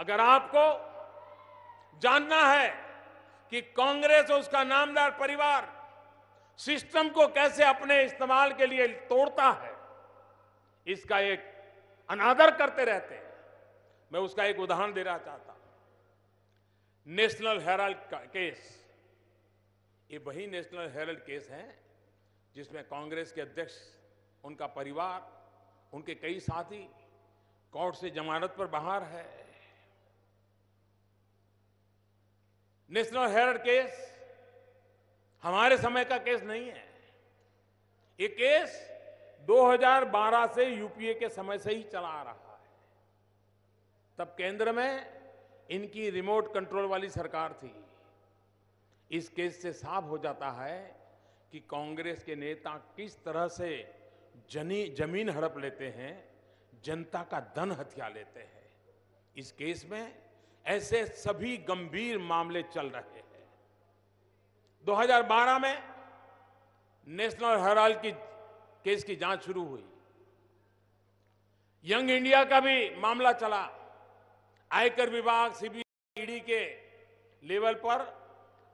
अगर आपको जानना है कि कांग्रेस और उसका नामदार परिवार सिस्टम को कैसे अपने इस्तेमाल के लिए तोड़ता है इसका एक अनादर करते रहते हैं मैं उसका एक उदाहरण देना चाहता हूं नेशनल हेराल्ड केस ये वही नेशनल हेराल्ड केस है जिसमें कांग्रेस के अध्यक्ष उनका परिवार उनके कई साथी कोर्ट से जमानत पर बाहर है नेशनल हेरल्ड केस हमारे समय का केस नहीं है ये केस 2012 से यूपीए के समय से ही चला आ रहा है तब केंद्र में इनकी रिमोट कंट्रोल वाली सरकार थी इस केस से साफ हो जाता है कि कांग्रेस के नेता किस तरह से जनी जमीन हड़प लेते हैं जनता का धन हथिया लेते हैं इस केस में ऐसे सभी गंभीर मामले चल रहे हैं 2012 में नेशनल हेराल्ड की केस की जांच शुरू हुई यंग इंडिया का भी मामला चला आयकर विभाग सीबीआई ईडी के लेवल पर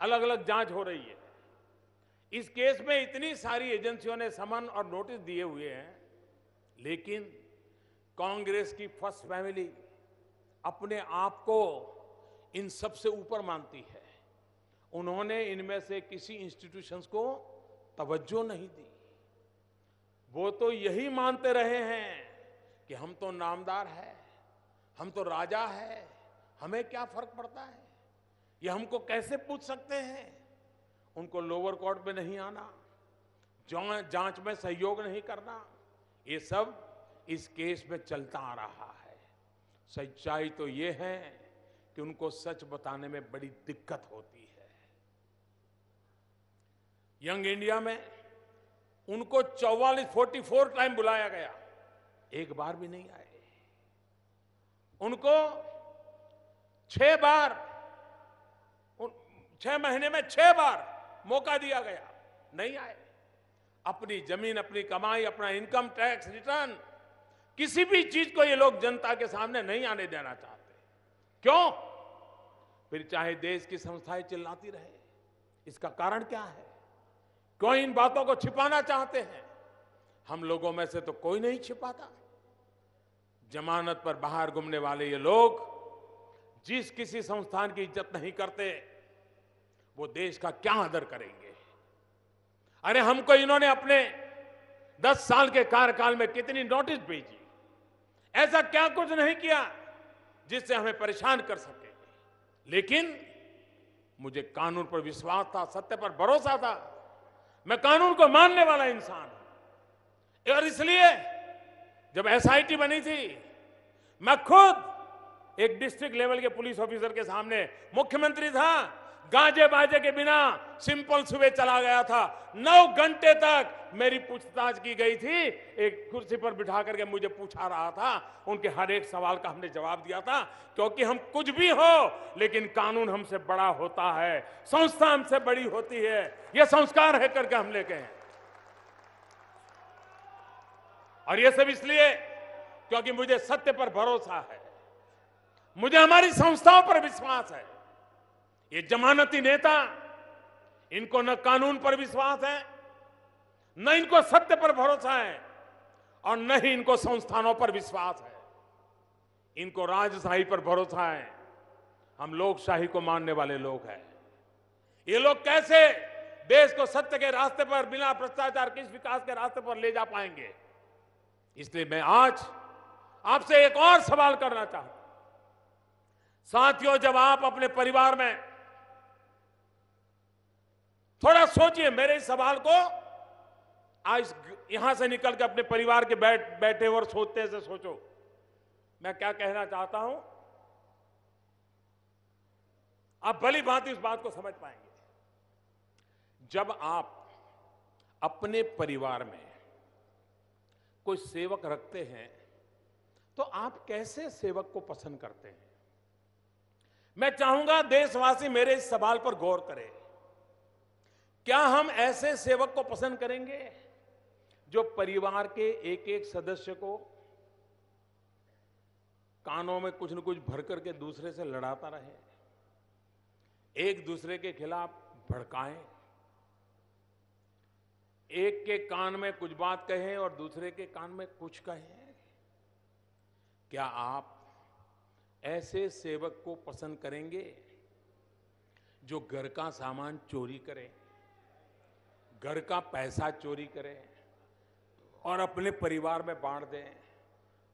अलग अलग जांच हो रही है इस केस में इतनी सारी एजेंसियों ने समन और नोटिस दिए हुए हैं लेकिन कांग्रेस की फर्स्ट फैमिली अपने आप को इन सब से ऊपर मानती है उन्होंने इनमें से किसी इंस्टीट्यूशंस को तवज्जो नहीं दी वो तो यही मानते रहे हैं कि हम तो नामदार है हम तो राजा है हमें क्या फर्क पड़ता है ये हमको कैसे पूछ सकते हैं उनको लोअर कोर्ट में नहीं आना जांच में सहयोग नहीं करना ये सब इस केस में चलता आ रहा है सच्चाई तो ये है कि उनको सच बताने में बड़ी दिक्कत होती है यंग इंडिया में उनको चौवालीस फोर्टी फोर टाइम बुलाया गया एक बार भी नहीं आए उनको छह बार छह महीने में छह बार मौका दिया गया नहीं आए अपनी जमीन अपनी कमाई अपना इनकम टैक्स रिटर्न किसी भी चीज को ये लोग जनता के सामने नहीं आने देना चाहते क्यों फिर चाहे देश की संस्थाएं चिल्लाती रहे इसका कारण क्या है क्यों इन बातों को छिपाना चाहते हैं हम लोगों में से तो कोई नहीं छिपाता जमानत पर बाहर घूमने वाले ये लोग जिस किसी संस्थान की इज्जत नहीं करते वो देश का क्या आदर करेंगे अरे हमको इन्होंने अपने दस साल के कार्यकाल में कितनी नोटिस भेजी ऐसा क्या कुछ नहीं किया जिससे हमें परेशान कर सके लेकिन मुझे कानून पर विश्वास था सत्य पर भरोसा था मैं कानून को मानने वाला इंसान हूं और इसलिए जब एसआईटी बनी थी मैं खुद एक डिस्ट्रिक्ट लेवल के पुलिस ऑफिसर के सामने मुख्यमंत्री था गांजे बाजे के बिना सिंपल सुबह चला गया था नौ घंटे तक मेरी पूछताछ की गई थी एक कुर्सी पर बिठा करके मुझे पूछा रहा था उनके हर एक सवाल का हमने जवाब दिया था क्योंकि हम कुछ भी हो लेकिन कानून हमसे बड़ा होता है संस्था हमसे बड़ी होती है यह संस्कार है करके हम लेके हैं और यह सब इसलिए क्योंकि मुझे सत्य पर भरोसा है मुझे हमारी संस्थाओं पर विश्वास है ये जमानती नेता इनको न कानून पर विश्वास है न इनको सत्य पर भरोसा है और न ही इनको संस्थानों पर विश्वास है इनको राजशाही पर भरोसा है हम लोकशाही को मानने वाले लोग हैं ये लोग कैसे देश को सत्य के रास्ते पर बिना भ्रष्टाचार किस विकास के रास्ते पर ले जा पाएंगे इसलिए मैं आज आपसे एक और सवाल करना चाहता हूं साथियों जब आप अपने परिवार में थोड़ा सोचिए मेरे इस सवाल को आज यहां से निकल के अपने परिवार के बैठ बैठे और सोचते से सोचो मैं क्या कहना चाहता हूं आप भली बात इस बात को समझ पाएंगे जब आप अपने परिवार में कोई सेवक रखते हैं तो आप कैसे सेवक को पसंद करते हैं मैं चाहूंगा देशवासी मेरे इस सवाल पर गौर करें क्या हम ऐसे सेवक को पसंद करेंगे जो परिवार के एक एक सदस्य को कानों में कुछ न कुछ भर करके दूसरे से लड़ाता रहे एक दूसरे के खिलाफ भड़काएं एक के कान में कुछ बात कहें और दूसरे के कान में कुछ कहें क्या आप ऐसे सेवक को पसंद करेंगे जो घर का सामान चोरी करें घर का पैसा चोरी करें और अपने परिवार में बांट दें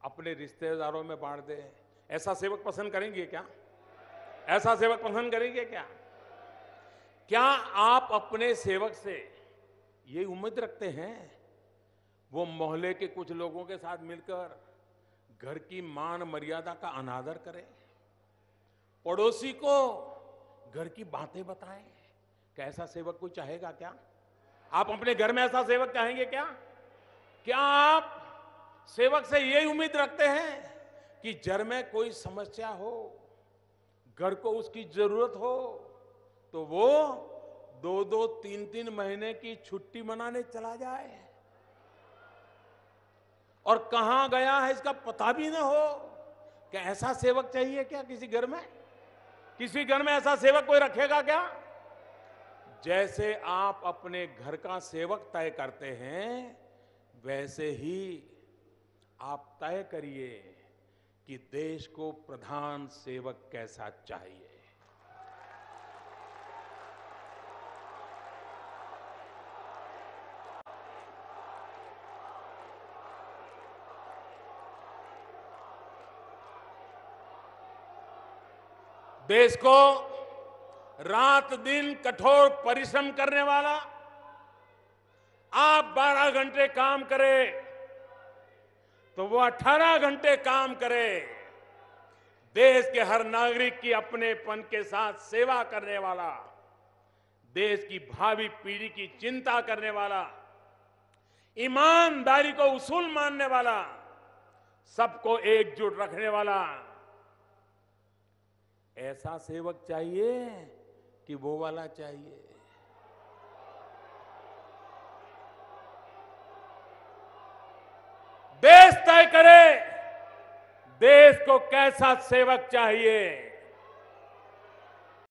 अपने रिश्तेदारों में बांट दें ऐसा सेवक पसंद करेंगे क्या ऐसा सेवक पसंद करेंगे क्या क्या आप अपने सेवक से ये उम्मीद रखते हैं वो मोहल्ले के कुछ लोगों के साथ मिलकर घर की मान मर्यादा का अनादर करें पड़ोसी को घर की बातें बताएं कैसा सेवक कोई चाहेगा क्या आप अपने घर में ऐसा सेवक चाहेंगे क्या क्या आप सेवक से यही उम्मीद रखते हैं कि जर में कोई समस्या हो घर को उसकी जरूरत हो तो वो दो दो तीन तीन महीने की छुट्टी मनाने चला जाए और कहा गया है इसका पता भी ना हो क्या ऐसा सेवक चाहिए क्या किसी घर में किसी घर में ऐसा सेवक कोई रखेगा क्या जैसे आप अपने घर का सेवक तय करते हैं वैसे ही आप तय करिए कि देश को प्रधान सेवक कैसा चाहिए देश को रात दिन कठोर परिश्रम करने वाला आप 12 घंटे काम करे तो वो 18 घंटे काम करे देश के हर नागरिक की अपनेपन के साथ सेवा करने वाला देश की भावी पीढ़ी की चिंता करने वाला ईमानदारी को उसूल मानने वाला सबको एकजुट रखने वाला ऐसा सेवक चाहिए कि वो वाला चाहिए देश तय करे देश को कैसा सेवक चाहिए